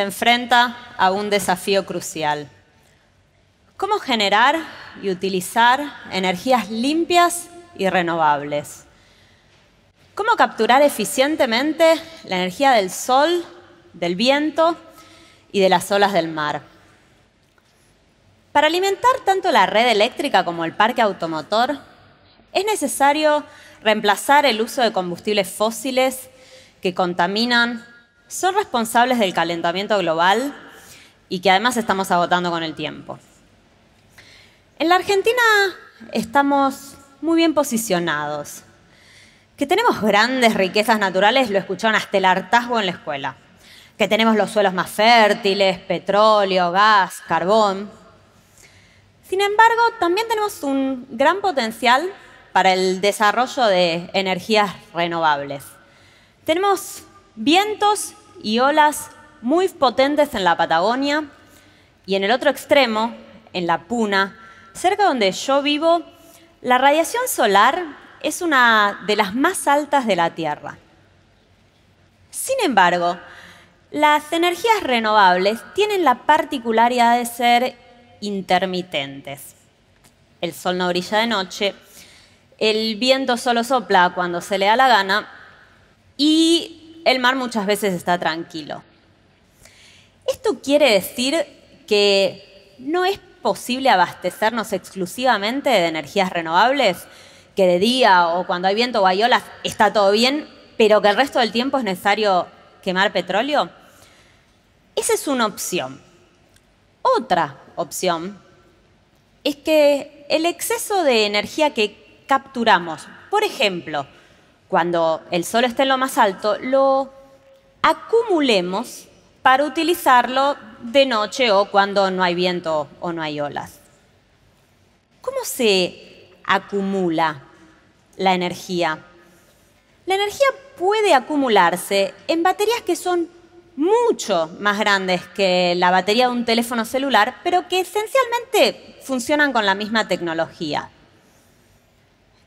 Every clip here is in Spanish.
se enfrenta a un desafío crucial. ¿Cómo generar y utilizar energías limpias y renovables? ¿Cómo capturar eficientemente la energía del sol, del viento y de las olas del mar? Para alimentar tanto la red eléctrica como el parque automotor, es necesario reemplazar el uso de combustibles fósiles que contaminan son responsables del calentamiento global y que además estamos agotando con el tiempo. En la Argentina estamos muy bien posicionados. Que tenemos grandes riquezas naturales, lo escucharon hasta el hartazgo en la escuela. Que tenemos los suelos más fértiles, petróleo, gas, carbón. Sin embargo, también tenemos un gran potencial para el desarrollo de energías renovables. Tenemos vientos y olas muy potentes en la Patagonia y en el otro extremo, en la Puna, cerca donde yo vivo, la radiación solar es una de las más altas de la Tierra. Sin embargo, las energías renovables tienen la particularidad de ser intermitentes. El sol no brilla de noche, el viento solo sopla cuando se le da la gana y el mar muchas veces está tranquilo. Esto quiere decir que no es posible abastecernos exclusivamente de energías renovables, que de día o cuando hay viento o hay está todo bien, pero que el resto del tiempo es necesario quemar petróleo. Esa es una opción. Otra opción es que el exceso de energía que capturamos, por ejemplo, cuando el sol esté en lo más alto, lo acumulemos para utilizarlo de noche o cuando no hay viento o no hay olas. ¿Cómo se acumula la energía? La energía puede acumularse en baterías que son mucho más grandes que la batería de un teléfono celular, pero que esencialmente funcionan con la misma tecnología.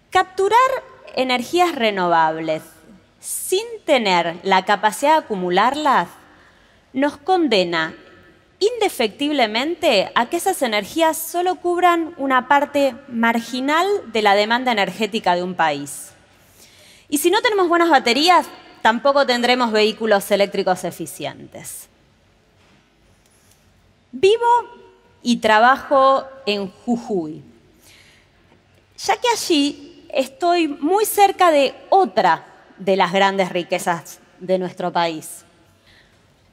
Capturar energías renovables sin tener la capacidad de acumularlas nos condena indefectiblemente a que esas energías solo cubran una parte marginal de la demanda energética de un país. Y si no tenemos buenas baterías, tampoco tendremos vehículos eléctricos eficientes. Vivo y trabajo en Jujuy, ya que allí estoy muy cerca de otra de las grandes riquezas de nuestro país.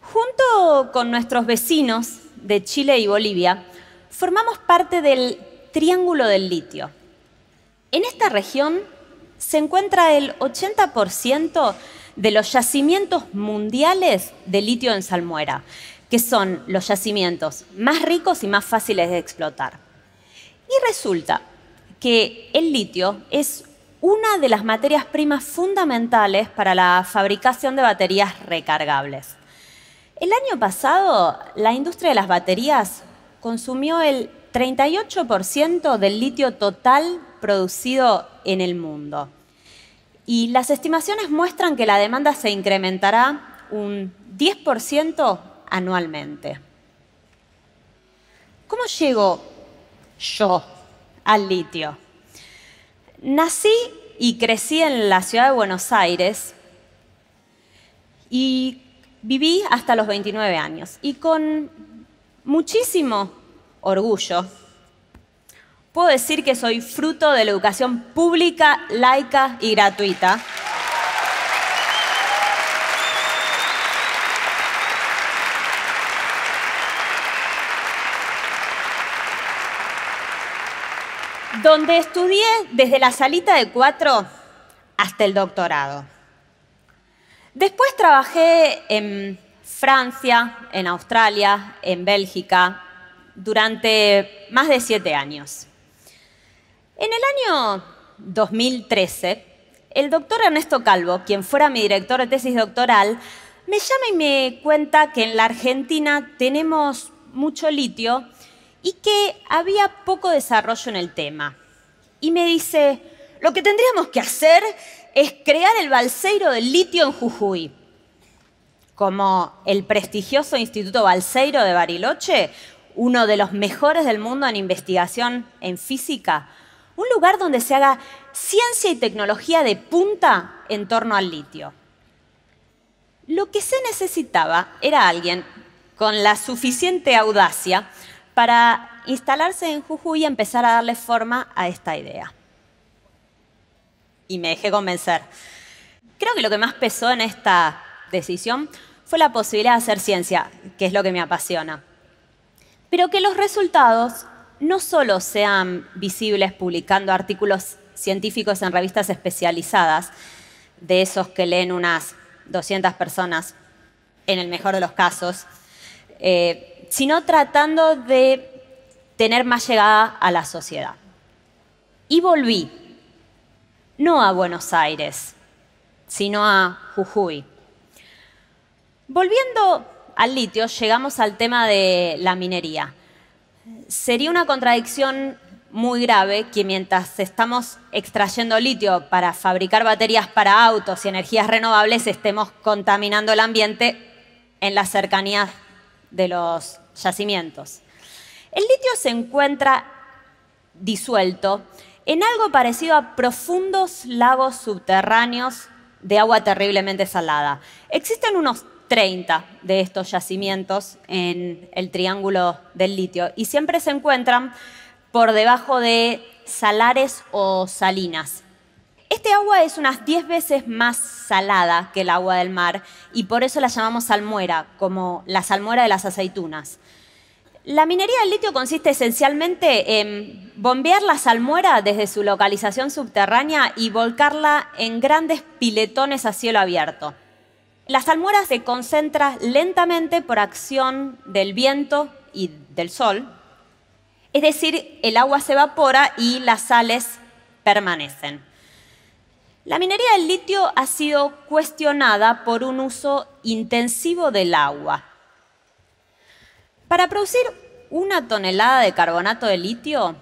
Junto con nuestros vecinos de Chile y Bolivia, formamos parte del Triángulo del Litio. En esta región se encuentra el 80% de los yacimientos mundiales de litio en salmuera, que son los yacimientos más ricos y más fáciles de explotar. Y resulta que el litio es una de las materias primas fundamentales para la fabricación de baterías recargables. El año pasado, la industria de las baterías consumió el 38% del litio total producido en el mundo. Y las estimaciones muestran que la demanda se incrementará un 10% anualmente. ¿Cómo llego yo al litio. Nací y crecí en la ciudad de Buenos Aires y viví hasta los 29 años. Y con muchísimo orgullo puedo decir que soy fruto de la educación pública, laica y gratuita. donde estudié desde la salita de cuatro hasta el doctorado. Después trabajé en Francia, en Australia, en Bélgica, durante más de siete años. En el año 2013, el doctor Ernesto Calvo, quien fuera mi director de tesis doctoral, me llama y me cuenta que en la Argentina tenemos mucho litio y que había poco desarrollo en el tema. Y me dice, lo que tendríamos que hacer es crear el balseiro del litio en Jujuy. Como el prestigioso Instituto Balseiro de Bariloche, uno de los mejores del mundo en investigación en física, un lugar donde se haga ciencia y tecnología de punta en torno al litio. Lo que se necesitaba era alguien con la suficiente audacia para instalarse en Jujuy y empezar a darle forma a esta idea. Y me dejé convencer. Creo que lo que más pesó en esta decisión fue la posibilidad de hacer ciencia, que es lo que me apasiona. Pero que los resultados no solo sean visibles publicando artículos científicos en revistas especializadas, de esos que leen unas 200 personas, en el mejor de los casos, eh, sino tratando de tener más llegada a la sociedad. Y volví, no a Buenos Aires, sino a Jujuy. Volviendo al litio, llegamos al tema de la minería. Sería una contradicción muy grave que mientras estamos extrayendo litio para fabricar baterías para autos y energías renovables, estemos contaminando el ambiente en las cercanías de los yacimientos. El litio se encuentra disuelto en algo parecido a profundos lagos subterráneos de agua terriblemente salada. Existen unos 30 de estos yacimientos en el Triángulo del Litio y siempre se encuentran por debajo de salares o salinas. Este agua es unas 10 veces más salada que el agua del mar y por eso la llamamos salmuera, como la salmuera de las aceitunas. La minería del litio consiste esencialmente en bombear la salmuera desde su localización subterránea y volcarla en grandes piletones a cielo abierto. La salmuera se concentra lentamente por acción del viento y del sol, es decir, el agua se evapora y las sales permanecen. La minería del litio ha sido cuestionada por un uso intensivo del agua. Para producir una tonelada de carbonato de litio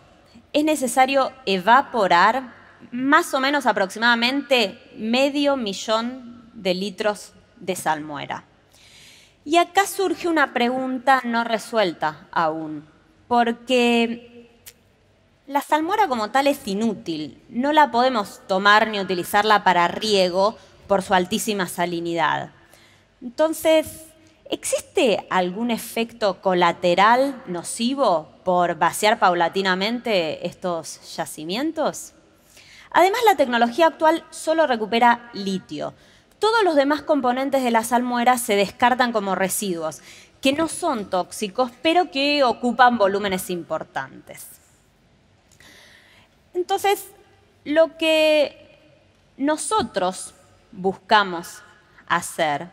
es necesario evaporar más o menos aproximadamente medio millón de litros de salmuera. Y acá surge una pregunta no resuelta aún, porque la salmuera como tal es inútil, no la podemos tomar ni utilizarla para riego por su altísima salinidad. Entonces, ¿existe algún efecto colateral nocivo por vaciar paulatinamente estos yacimientos? Además, la tecnología actual solo recupera litio. Todos los demás componentes de la salmuera se descartan como residuos, que no son tóxicos, pero que ocupan volúmenes importantes. Entonces, lo que nosotros buscamos hacer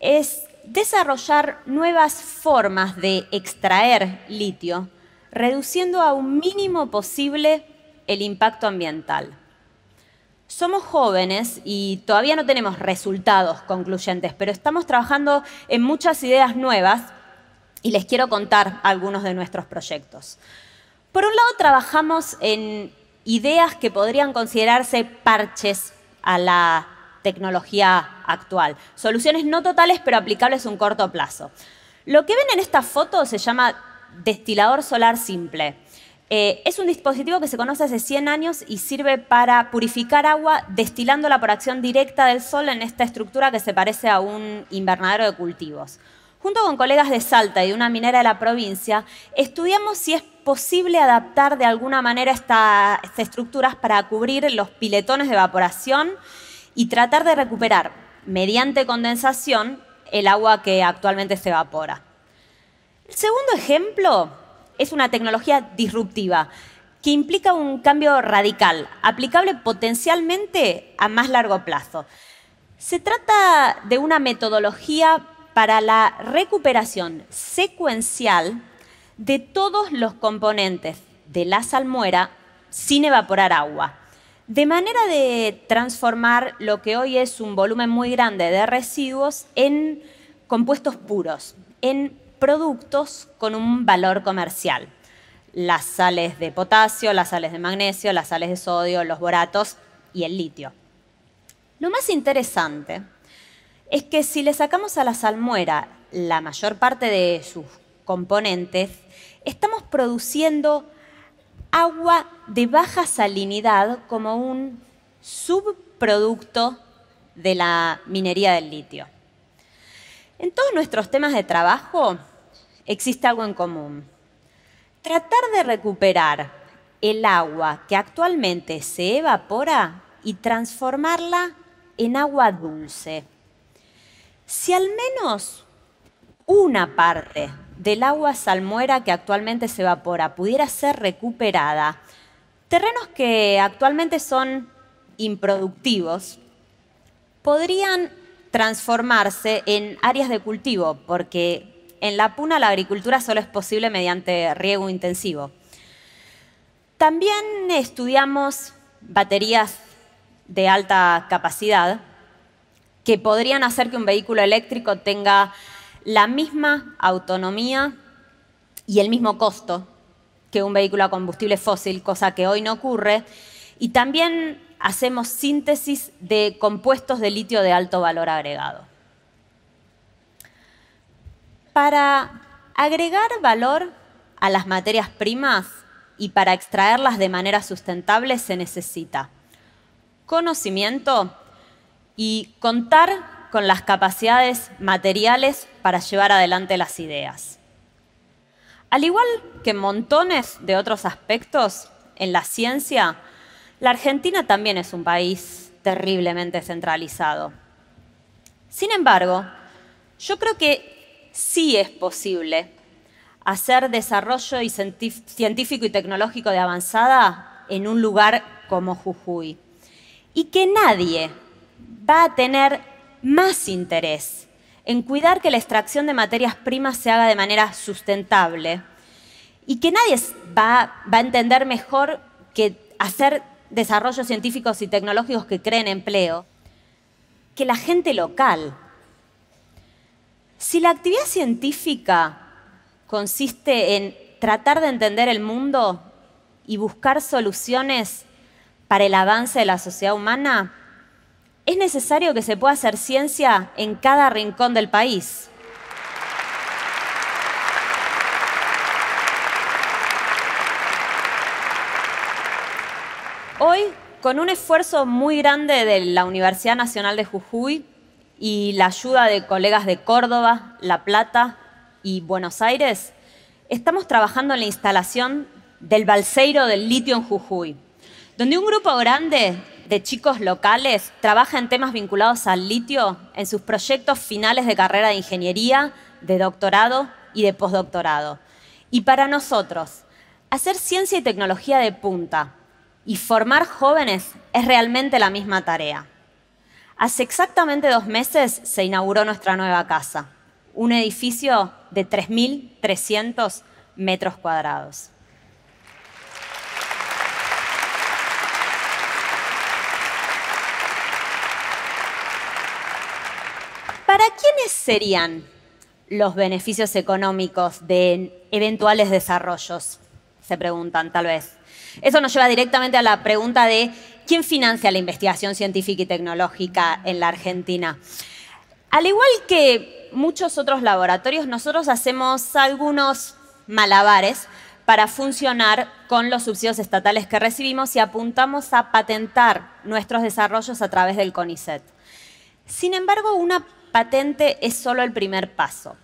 es desarrollar nuevas formas de extraer litio, reduciendo a un mínimo posible el impacto ambiental. Somos jóvenes y todavía no tenemos resultados concluyentes, pero estamos trabajando en muchas ideas nuevas y les quiero contar algunos de nuestros proyectos. Por un lado, trabajamos en ideas que podrían considerarse parches a la tecnología actual. Soluciones no totales, pero aplicables a un corto plazo. Lo que ven en esta foto se llama destilador solar simple. Eh, es un dispositivo que se conoce hace 100 años y sirve para purificar agua destilándola por acción directa del sol en esta estructura que se parece a un invernadero de cultivos. Junto con colegas de Salta y de una minera de la provincia, estudiamos si es posible adaptar de alguna manera estas estructuras para cubrir los piletones de evaporación y tratar de recuperar, mediante condensación, el agua que actualmente se evapora. El segundo ejemplo es una tecnología disruptiva que implica un cambio radical, aplicable potencialmente a más largo plazo. Se trata de una metodología para la recuperación secuencial de todos los componentes de la salmuera sin evaporar agua. De manera de transformar lo que hoy es un volumen muy grande de residuos en compuestos puros, en productos con un valor comercial. Las sales de potasio, las sales de magnesio, las sales de sodio, los boratos y el litio. Lo más interesante es que si le sacamos a la salmuera la mayor parte de sus componentes, estamos produciendo agua de baja salinidad como un subproducto de la minería del litio. En todos nuestros temas de trabajo existe algo en común. Tratar de recuperar el agua que actualmente se evapora y transformarla en agua dulce. Si al menos una parte del agua salmuera que actualmente se evapora pudiera ser recuperada, terrenos que actualmente son improductivos podrían transformarse en áreas de cultivo, porque en la puna la agricultura solo es posible mediante riego intensivo. También estudiamos baterías de alta capacidad que podrían hacer que un vehículo eléctrico tenga la misma autonomía y el mismo costo que un vehículo a combustible fósil, cosa que hoy no ocurre. Y también hacemos síntesis de compuestos de litio de alto valor agregado. Para agregar valor a las materias primas y para extraerlas de manera sustentable se necesita conocimiento y contar con las capacidades materiales para llevar adelante las ideas. Al igual que montones de otros aspectos en la ciencia, la Argentina también es un país terriblemente centralizado. Sin embargo, yo creo que sí es posible hacer desarrollo científico y tecnológico de avanzada en un lugar como Jujuy. Y que nadie va a tener más interés en cuidar que la extracción de materias primas se haga de manera sustentable y que nadie va, a entender mejor que hacer desarrollos científicos y tecnológicos que creen empleo que la gente local. Si la actividad científica consiste en tratar de entender el mundo y buscar soluciones para el avance de la sociedad humana, es necesario que se pueda hacer ciencia en cada rincón del país. Hoy, con un esfuerzo muy grande de la Universidad Nacional de Jujuy y la ayuda de colegas de Córdoba, La Plata y Buenos Aires, estamos trabajando en la instalación del Balseiro del Litio en Jujuy, donde un grupo grande de chicos locales trabaja en temas vinculados al litio en sus proyectos finales de carrera de ingeniería, de doctorado y de postdoctorado. Y para nosotros, hacer ciencia y tecnología de punta y formar jóvenes es realmente la misma tarea. Hace exactamente dos meses se inauguró nuestra nueva casa, un edificio de 3.300 metros cuadrados. ¿cuáles serían los beneficios económicos de eventuales desarrollos? Se preguntan, tal vez. Eso nos lleva directamente a la pregunta de quién financia la investigación científica y tecnológica en la Argentina. Al igual que muchos otros laboratorios, nosotros hacemos algunos malabares para funcionar con los subsidios estatales que recibimos y apuntamos a patentar nuestros desarrollos a través del CONICET. Sin embargo, una patente es solo el primer paso.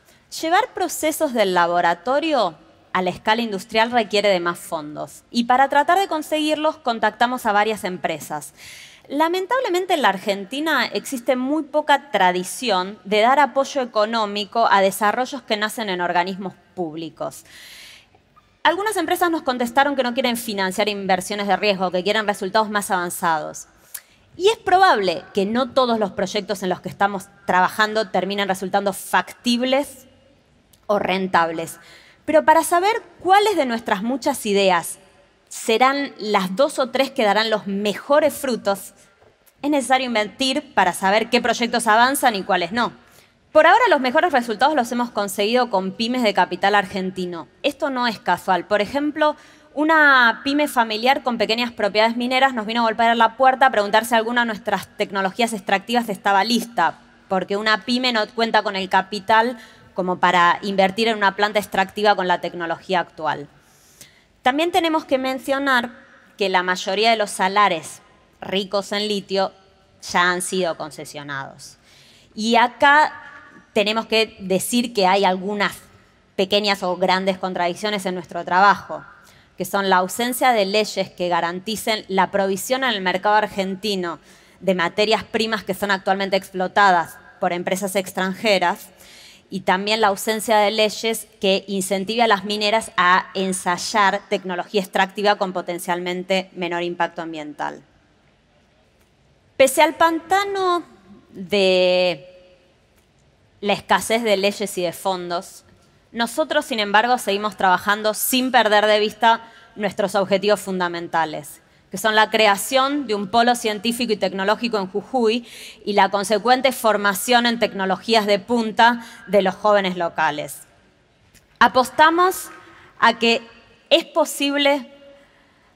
Llevar procesos del laboratorio a la escala industrial requiere de más fondos y para tratar de conseguirlos contactamos a varias empresas. Lamentablemente en la Argentina existe muy poca tradición de dar apoyo económico a desarrollos que nacen en organismos públicos. Algunas empresas nos contestaron que no quieren financiar inversiones de riesgo, que quieren resultados más avanzados. Y es probable que no todos los proyectos en los que estamos trabajando terminen resultando factibles o rentables. Pero para saber cuáles de nuestras muchas ideas serán las dos o tres que darán los mejores frutos, es necesario invertir para saber qué proyectos avanzan y cuáles no. Por ahora los mejores resultados los hemos conseguido con pymes de capital argentino. Esto no es casual. Por ejemplo, una pyme familiar con pequeñas propiedades mineras nos vino a golpear la puerta a preguntar si alguna de nuestras tecnologías extractivas estaba lista, porque una pyme no cuenta con el capital como para invertir en una planta extractiva con la tecnología actual. También tenemos que mencionar que la mayoría de los salares ricos en litio ya han sido concesionados. Y acá tenemos que decir que hay algunas pequeñas o grandes contradicciones en nuestro trabajo que son la ausencia de leyes que garanticen la provisión en el mercado argentino de materias primas que son actualmente explotadas por empresas extranjeras y también la ausencia de leyes que incentiven a las mineras a ensayar tecnología extractiva con potencialmente menor impacto ambiental. Pese al pantano de la escasez de leyes y de fondos nosotros, sin embargo, seguimos trabajando sin perder de vista nuestros objetivos fundamentales, que son la creación de un polo científico y tecnológico en Jujuy y la consecuente formación en tecnologías de punta de los jóvenes locales. Apostamos a que es posible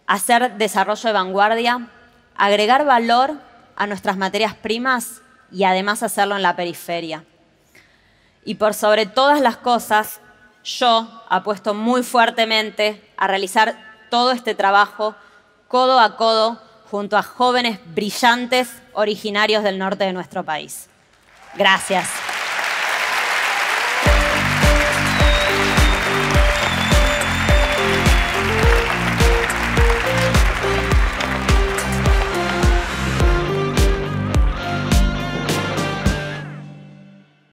hacer desarrollo de vanguardia, agregar valor a nuestras materias primas y además hacerlo en la periferia. Y por sobre todas las cosas, yo apuesto muy fuertemente a realizar todo este trabajo codo a codo junto a jóvenes brillantes originarios del norte de nuestro país. Gracias.